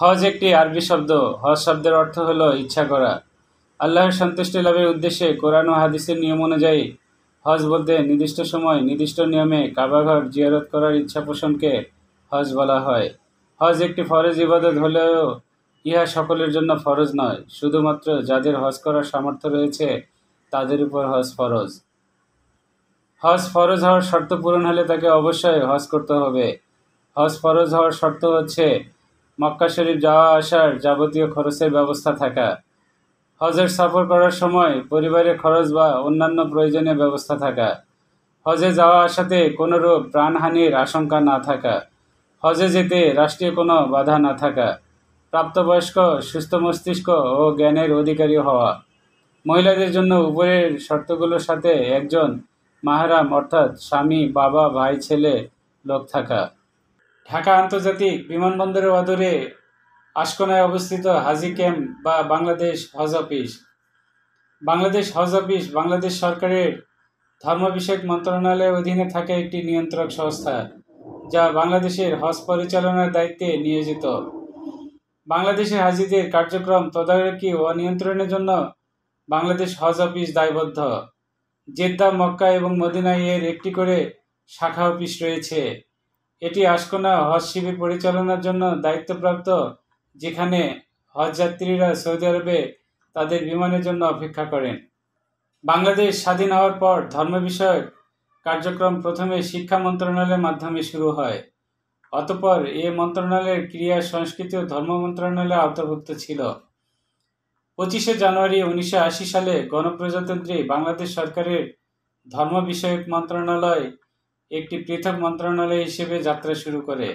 হজ একটি আরবি শব্দ হজ শব্দের অর্থ হল ইচ্ছা করা আল্লাহর সন্তুষ্টি লাভের উদ্দেশ্যে কোরআন ও হাদিসের নিয়ম অনুযায়ী হজ বলতে নির্দিষ্ট সময় নির্দিষ্ট নিয়মে কাবাঘর জিয়ারত করার ইচ্ছা পোষণকে হজ বলা হয় হজ একটি ফরজ ইবাদত হলেও ইহা সকলের জন্য ফরজ নয় শুধুমাত্র যাদের হজ করার সামর্থ্য রয়েছে তাদের উপর হজ ফরজ হজ ফরজ হওয়ার শর্ত পূরণ হলে তাকে অবশ্যই হজ করতে হবে হজ ফরজ হওয়ার শর্ত হচ্ছে মক্কা শরীফ যাওয়া আসার যাবতীয় খরচের ব্যবস্থা থাকা হজের সফর করার সময় পরিবারের খরচ বা অন্যান্য প্রয়োজনীয় ব্যবস্থা থাকা হজে যাওয়া আসাতে কোনোরূপ প্রাণহানির আশঙ্কা না থাকা হজে যেতে রাষ্ট্রীয় কোনো বাধা না থাকা প্রাপ্তবয়স্ক সুস্থ মস্তিষ্ক ও জ্ঞানের অধিকারী হওয়া মহিলাদের জন্য উপরের শর্তগুলোর সাথে একজন মাহারাম অর্থাৎ স্বামী বাবা ভাই ছেলে লোক থাকা ঢাকা আন্তর্জাতিক বিমানবন্দরের অদূরে আশকোনায় অবস্থিত হাজি ক্যাম্প বা বাংলাদেশ হজ অফিস বাংলাদেশ হজ অফিস বাংলাদেশ সরকারের ধর্ম বিষয়ক মন্ত্রণালয়ের অধীনে থাকা একটি নিয়ন্ত্রক সংস্থা যা বাংলাদেশের হজ পরিচালনার দায়িত্বে নিয়োজিত বাংলাদেশে হাজিদের কার্যক্রম তদারকি ও নিয়ন্ত্রণের জন্য বাংলাদেশ হজ অফিস দায়বদ্ধ জেদ্দা মক্কা এবং মদিনা এর একটি করে শাখা অফিস রয়েছে এটি আশকোনা হজ শিবির পরিচালনার জন্য দায়িত্বপ্রাপ্ত যেখানে হজযাত্রীরা সৌদি আরবে তাদের বিমানের জন্য অপেক্ষা করেন বাংলাদেশ স্বাধীন হওয়ার পর ধর্ম বিষয়ক কার্যক্রম প্রথমে শিক্ষা মন্ত্রণালয়ের মাধ্যমে শুরু হয় অতপর এ মন্ত্রণালয়ের ক্রিয়া সংস্কৃতি ও ধর্ম মন্ত্রণালয়ের অন্তর্ভুক্ত ছিল পঁচিশে জানুয়ারি উনিশশো সালে গণপ্রজাতন্ত্রী বাংলাদেশ সরকারের ধর্ম বিষয়ক মন্ত্রণালয় একটি পৃথক মন্ত্রণালয় হিসেবে যাত্রা শুরু করে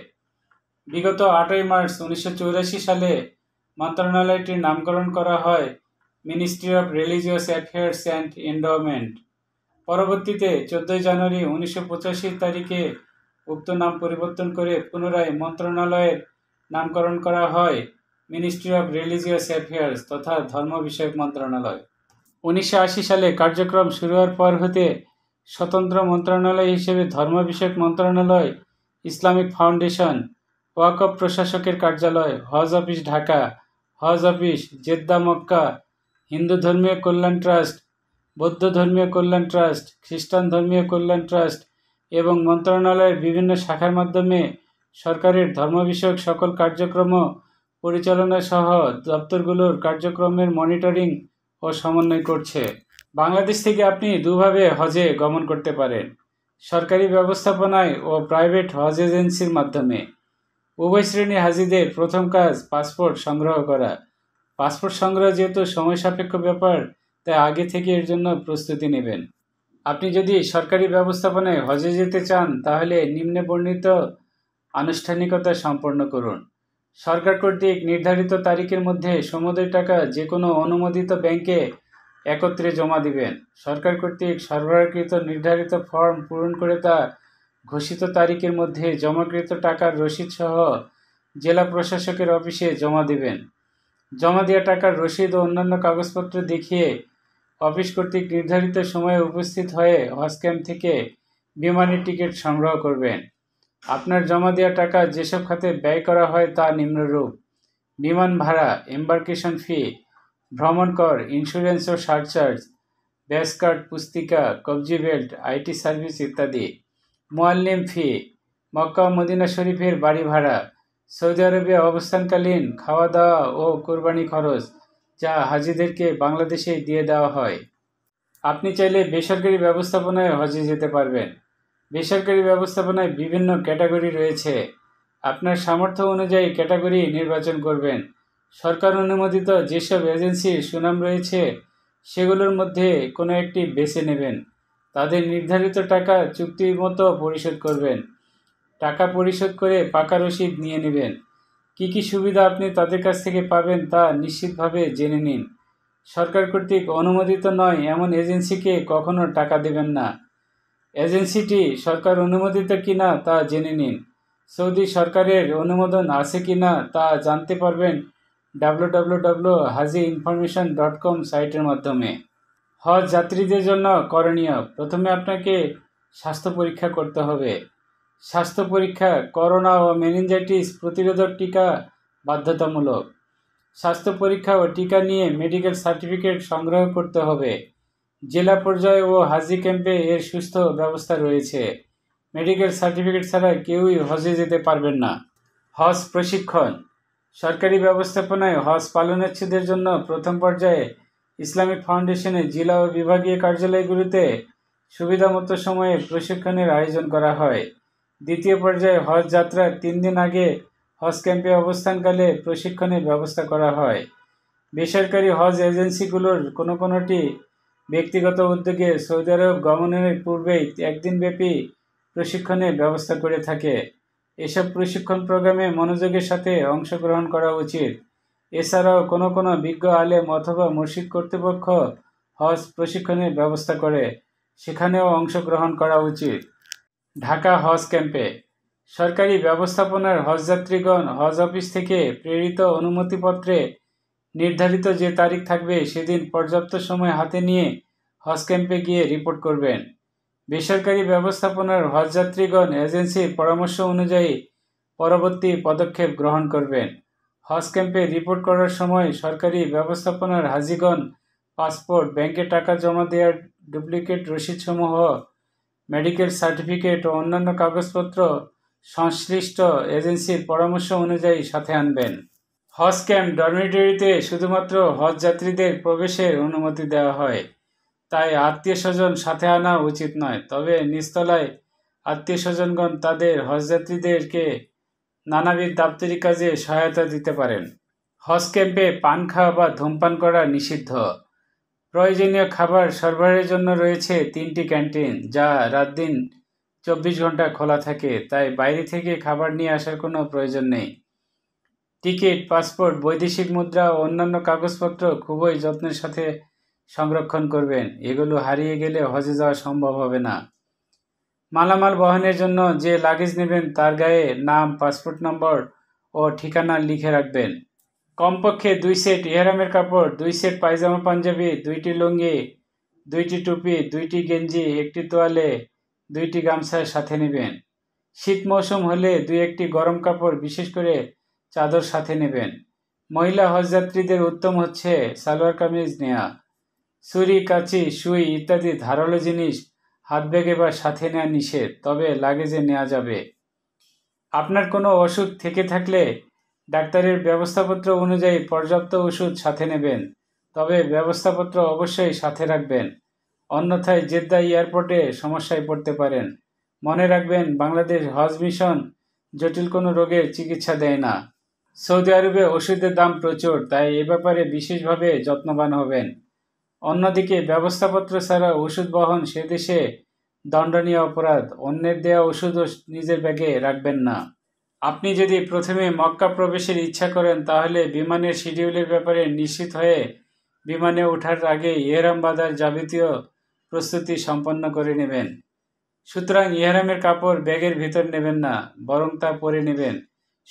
বিগত আটই মার্চ উনিশশো সালে মন্ত্রণালয়টির নামকরণ করা হয় ministry of religious affairs and endowment পরবর্তীতে চোদ্দই জানুয়ারি উনিশশো তারিখে উক্ত নাম পরিবর্তন করে পুনরায় মন্ত্রণালয়ের নামকরণ করা হয় মিনিস্ট্রি অফ রিলিজিয়াস অ্যাফেয়ার্স তথা ধর্ম বিষয়ক মন্ত্রণালয় উনিশশো সালে কার্যক্রম শুরু হওয়ার পর হতে স্বতন্ত্র মন্ত্রণালয় হিসেবে ধর্ম বিষয়ক মন্ত্রণালয় ইসলামিক ফাউন্ডেশন ওয়াকফ প্রশাসকের কার্যালয় Hajj office Dhaka Hajj office Jeddah Mecca Hindu ধর্মীয় কল্যাণ ট্রাস্ট বৌদ্ধ ধর্মীয় কল্যাণ ট্রাস্ট খ্রিস্টান ধর্মীয় কল্যাণ ট্রাস্ট এবং মন্ত্রণালয়ের বিভিন্ন শাখার মাধ্যমে সরকারের ধর্ম বিষয়ক সকল কার্যক্রম পরিচালনা সহ দপ্তরগুলোর কার্যক্রমের মনিটরিং ও সমন্বয় করছে বাংলাদেশ থেকে আপনি দুভাবে হজে গমন করতে পারেন সরকারি ব্যবস্থাপনায় ও প্রাইভেট হজ এজেন্সির মাধ্যমে উভয় শ্রেণী হাজিদের প্রথম কাজ পাসপোর্ট সংগ্রহ করা পাসপোর্ট সংগ্রহ যেহেতু সময় সাপেক্ষ ব্যাপার তাই আগে থেকে এর জন্য প্রস্তুতি নেবেন আপনি যদি সরকারি ব্যবস্থাপনায় হজে যেতে চান তাহলে নিম্নে বর্ণিত আনুষ্ঠানিকতা সম্পন্ন করুন সরকার কর্তৃক নির্ধারিত তারিখের মধ্যে সমুদয় টাকা যে কোনো অনুমোদিত ব্যাংকে একত্রে জমা দিবেন সরকার কর্তৃক সরবরাহকৃত নির্ধারিত ফর্ম পূরণ করে তা ঘোষিত তারিখের মধ্যে জমাকৃত টাকার রসিদসহ জেলা প্রশাসকের অফিসে জমা দিবেন জমা দেওয়া টাকার রসিদ ও অন্যান্য কাগজপত্র দেখিয়ে অফিস কর্তৃক নির্ধারিত সময়ে উপস্থিত হয়ে হজক্যাম্প থেকে বিমানের টিকিট সংগ্রহ করবেন আপনার জমা দেওয়া টাকা যেসব খাতে ব্যয় করা হয় তা নিম্নরূপ বিমান ভাড়া এম্বার্কেশন ফি ভ্রমণ কর ইন্স্যুরেন্স ও সারচার্জ ব্যাস কার্ড পুস্তিকা কবজি বেল্ট আইটি সার্ভিস ইত্যাদি মোয়াল্লিম ফি মক্কা মদিনা শরীফের বাড়ি ভাড়া সৌদি আরবে অবস্থানকালীন খাওয়া দাওয়া ও কোরবানি খরচ যা হাজিদেরকে বাংলাদেশে দিয়ে দেওয়া হয় আপনি চাইলে বেসরকারি ব্যবস্থাপনায় হজে যেতে পারবেন বেসরকারি ব্যবস্থাপনায় বিভিন্ন ক্যাটাগরি রয়েছে আপনার সামর্থ্য অনুযায়ী ক্যাটাগরি নির্বাচন করবেন সরকার অনুমোদিত যেসব এজেন্সির সুনাম রয়েছে সেগুলোর মধ্যে কোনো একটি বেছে নেবেন তাদের নির্ধারিত টাকা চুক্তির মতো পরিশোধ করবেন টাকা পরিশোধ করে পাকা রসিদ নিয়ে নেবেন কি কি সুবিধা আপনি তাদের কাছ থেকে পাবেন তা নিশ্চিতভাবে জেনে নিন সরকার কর্তৃক অনুমোদিত নয় এমন এজেন্সিকে কখনো টাকা দেবেন না এজেন্সিটি সরকার অনুমোদিত কিনা তা জেনে নিন সৌদি সরকারের অনুমোদন আছে কি না তা জানতে পারবেন W Haji information dot com সাইটের মাধ্যমে হজ যাত্রীদের জন্য করণীয় প্রথমে আপনাকে স্বাস্থ্য পরীক্ষা করতে হবে স্বাস্থ্য পরীক্ষা করোনা ও মেনিনজাইটিস প্রতিরোধক টিকা বাধ্যতামূলক স্বাস্থ্য পরীক্ষা ও টিকা নিয়ে মেডিকেল সার্টিফিকেট সংগ্রহ করতে হবে জেলা পর্যায়ে ও হাজি ক্যাম্পে এর সুস্থ ব্যবস্থা রয়েছে মেডিকেল সার্টিফিকেট ছাড়া কেউই হজে যেতে পারবেন না হজ প্রশিক্ষণ সরকারি ব্যবস্থাপনায় হজ পালনার্থীদের জন্য প্রথম পর্যায়ে ইসলামিক ফাউন্ডেশনের জেলা ও বিভাগীয় কার্যালয়গুলিতে সুবিধামতো সময়ে প্রশিক্ষণের আয়োজন করা হয় দ্বিতীয় পর্যায়ে হজ যাত্রার তিন দিন আগে হজ ক্যাম্পে অবস্থানকালে প্রশিক্ষণের ব্যবস্থা করা হয় বেসরকারি হজ এজেন্সিগুলোর কোনো কোনোটি ব্যক্তিগত উদ্যোগে সৌদি আরব গমনের পূর্বেই একদিনব্যাপী প্রশিক্ষণের ব্যবস্থা করে থাকে এসব প্রশিক্ষণ প্রোগ্রামে মনোযোগের সাথে অংশগ্রহণ করা উচিত এছাড়াও কোনো কোনো বিজ্ঞ আলেম অথবা মসজিদ কর্তৃপক্ষ হজ প্রশিক্ষণের ব্যবস্থা করে সেখানেও অংশগ্রহণ করা উচিত ঢাকা হজ ক্যাম্পে সরকারি ব্যবস্থাপনার হজযাত্রীগণ হজ অফিস থেকে প্রেরিত অনুমতিপত্রে নির্ধারিত যে তারিখ থাকবে সেদিন পর্যাপ্ত সময় হাতে নিয়ে হজ ক্যাম্পে গিয়ে রিপোর্ট করবেন বেসরকারি ব্যবস্থাপনার হজযাত্রীগণ এজেন্সির পরামর্শ অনুযায়ী পরবর্তী পদক্ষেপ গ্রহণ করবেন হজ ক্যাম্পে রিপোর্ট করার সময় সরকারি ব্যবস্থাপনার হাজিগণ পাসপোর্ট ব্যাংকে টাকা জমা দেওয়ার ডুপ্লিকেট রসিদসমূহ মেডিকেল সার্টিফিকেট ও অন্যান্য কাগজপত্র সংশ্লিষ্ট এজেন্সির পরামর্শ অনুযায়ী সাথে আনবেন হজ ক্যাম্প ডরমিটরিতে শুধুমাত্র হজ যাত্রীদের প্রবেশের অনুমতি দেওয়া হয় তাই আত্মীয় স্বজন সাথে আনা উচিত নয় তবে নিস্তলায় আত্মীয় স্বজনগণ তাদের হজযাত্রীদেরকে নানাবিধ দাপ্তরিক কাজে সহায়তা দিতে পারেন হজ ক্যাম্পে পান খাওয়া বা ধূমপান করা নিষিদ্ধ প্রয়োজনীয় খাবার সরবরাহের জন্য রয়েছে তিনটি ক্যান্টিন যা রাত দিন চব্বিশ ঘন্টা খোলা থাকে তাই বাইরে থেকে খাবার নিয়ে আসার কোনো প্রয়োজন নেই টিকিট পাসপোর্ট বৈদেশিক মুদ্রা ও অন্যান্য কাগজপত্র খুবই যত্নের সাথে সংরক্ষণ করবেন এগুলো হারিয়ে গেলে হজে যাওয়া সম্ভব হবে না মালামাল বহনের জন্য যে লাগেজ নেবেন তার গায়ে নাম পাসপোর্ট নম্বর ও ঠিকানা লিখে রাখবেন কমপক্ষে দুই সেট ইহরামের কাপড় দুই সেট পায়জামা পাঞ্জাবি দুইটি লুঙ্গি দুইটি টুপি দুইটি গেঞ্জি একটি তোয়ালে দুইটি গামছার সাথে নেবেন শীত মৌসুম হলে দুই একটি গরম কাপড় বিশেষ করে চাদর সাথে নেবেন মহিলা হজযাত্রীদের উত্তম হচ্ছে সালোয়ার কামিজ নেয়া ছুরি কাচি সুই ইত্যাদি ধারালো জিনিস হাত ব্যাগে বা সাথে নেওয়া নিষেধ তবে লাগেজে নেওয়া যাবে আপনার কোনো অসুখ থেকে থাকলে ডাক্তারের ব্যবস্থাপত্র অনুযায়ী পর্যাপ্ত ওষুধ সাথে নেবেন তবে ব্যবস্থাপত্র অবশ্যই সাথে রাখবেন অন্যথায় জেদ্দা এয়ারপোর্টে সমস্যায় পড়তে পারেন মনে রাখবেন বাংলাদেশ হজ মিশন জটিল কোনো রোগের চিকিৎসা দেয় না সৌদি আরবে ওষুধের দাম প্রচুর তাই এ ব্যাপারে বিশেষভাবে যত্নবান হবেন অন্যদিকে ব্যবস্থাপত্র ছাড়া ওষুধ বহন সে দেশে দণ্ডনীয় অপরাধ অন্যের দেয়া ওষুধও নিজের ব্যাগে রাখবেন না আপনি যদি প্রথমে মক্কা প্রবেশের ইচ্ছা করেন তাহলে বিমানের শিডিউলের ব্যাপারে নিশ্চিত হয়ে বিমানে ওঠার আগে ইহরাম বাজার যাবতীয় প্রস্তুতি সম্পন্ন করে নেবেন সুতরাং ইহরামের কাপড় ব্যাগের ভিতর নেবেন না বরং তা পরে নেবেন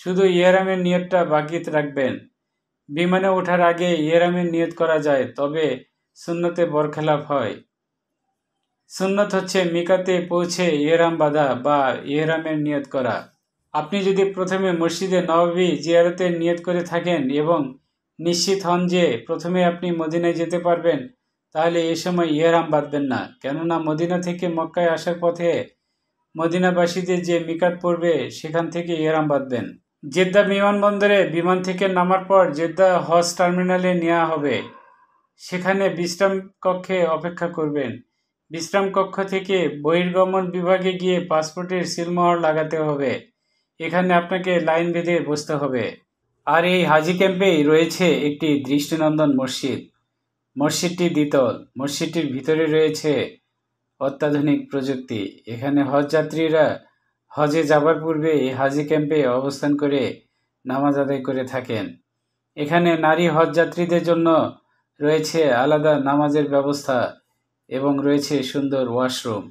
শুধু ইহরামের নিয়তটা বাকিত রাখবেন বিমানে ওঠার আগে ইহরামের নিয়ত করা যায় তবে সুন্নতে বরখেলাপ হয় সুন্নত হচ্ছে মিকাতে পৌঁছে ইহরাম বাঁধা বা ইহরামের নিয়ত করা আপনি যদি প্রথমে মসজিদে নবাবী জিয়ারতের নিয়ত করে থাকেন এবং নিশ্চিত হন যে প্রথমে আপনি মদিনায় যেতে পারবেন তাহলে এ সময় ইহরাম বাঁধবেন না কেননা মদিনা থেকে মক্কায় আসার পথে মদিনাবাসীদের যে মিকাত পড়বে সেখান থেকে ইহরাম বাঁধবেন জেদ্দা বিমানবন্দরে বিমান থেকে নামার পর জেদ্দা হজ টার্মিনালে নেওয়া হবে সেখানে বিশ্রাম কক্ষে অপেক্ষা করবেন বিশ্রাম কক্ষ থেকে বহির্গমন বিভাগে গিয়ে পাসপোর্টের সিলমোহর লাগাতে হবে এখানে আপনাকে লাইন বেঁধে বসতে হবে আর এই হাজি ক্যাম্পেই রয়েছে একটি দৃষ্টিনন্দন মসজিদ মসজিদটি দ্বিতল মসজিদটির ভিতরে রয়েছে অত্যাধুনিক প্রযুক্তি এখানে হজ যাত্রীরা হজে যাবার পূর্বে এই হাজি ক্যাম্পে অবস্থান করে নামাজ আদায় করে থাকেন এখানে নারী হজ যাত্রীদের জন্য রয়েছে আলাদা নামাজের ব্যবস্থা এবং রয়েছে সুন্দর ওয়াশরুম